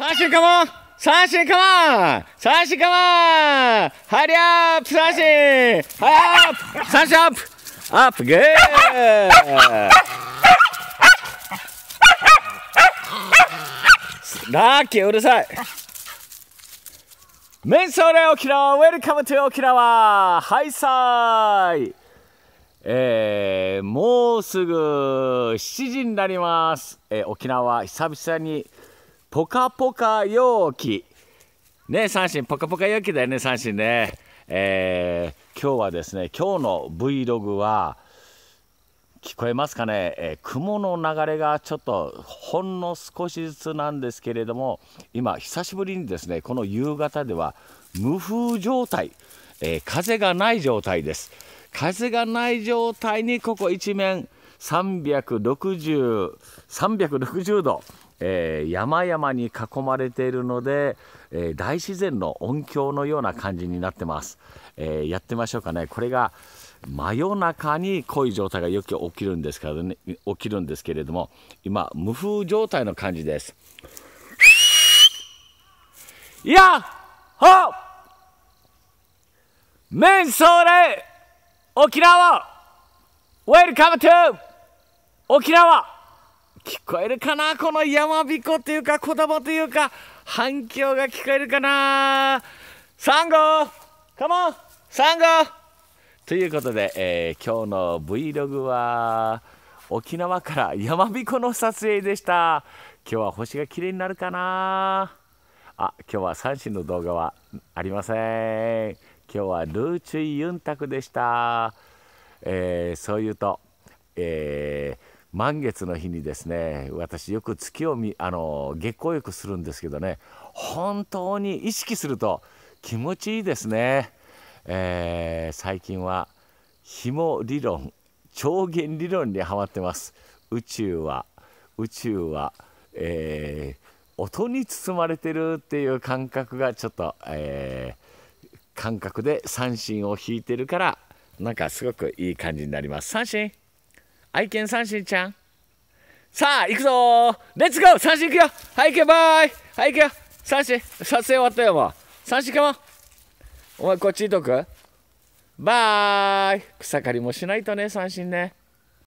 三振カモン三振カモン三振カモンハリアップ三振ハリアップ三振アップアップグーラッキーうるさいメンソーレ沖縄ウェルカムトゥ沖縄ハイサイえー、もうすぐ7時になります、えー、沖縄久々にポカポカ陽気。ね、三振、ポカポカ陽気だよね、三振ね。えー、今日はですね、今日の Vlog は、聞こえますかね、えー、雲の流れがちょっとほんの少しずつなんですけれども今久しぶりにですねこの夕方では無風状態、えー、風がない状態です風がない状態にここ一面360 360度えー、山々に囲まれているので、えー、大自然の音響のような感じになってます、えー、やってみましょうかねこれが真夜中に濃い状態がよく起きるんですからね起きるんですけれども今無風状態の感じですいやほメンソーレ沖縄ウェルカムトゥ沖縄聞こえるかなこの山彦というかこだというか反響が聞こえるかなサンゴカモンサンゴということで、えー、今日の Vlog は沖縄から山彦の撮影でした今日は星が綺麗になるかなあ今日は三振の動画はありません今日はルーチュイユンタクでした、えー、そういうと、えー満月の日にですね私よく月を見あの月光浴するんですけどね本当に意識すると気持ちいいですね、えー、最近は紐理論超弦理論にはまってます宇宙は宇宙は、えー、音に包まれてるっていう感覚がちょっと、えー、感覚で三振を引いてるからなんかすごくいい感じになります三振愛犬三振ちゃんさあ行くぞレッツゴー三振行くよはい行けばーいはい行けよ三振撮影終わったよもう三振かもお前こっちいとくバーイ草刈りもしないとね三振ね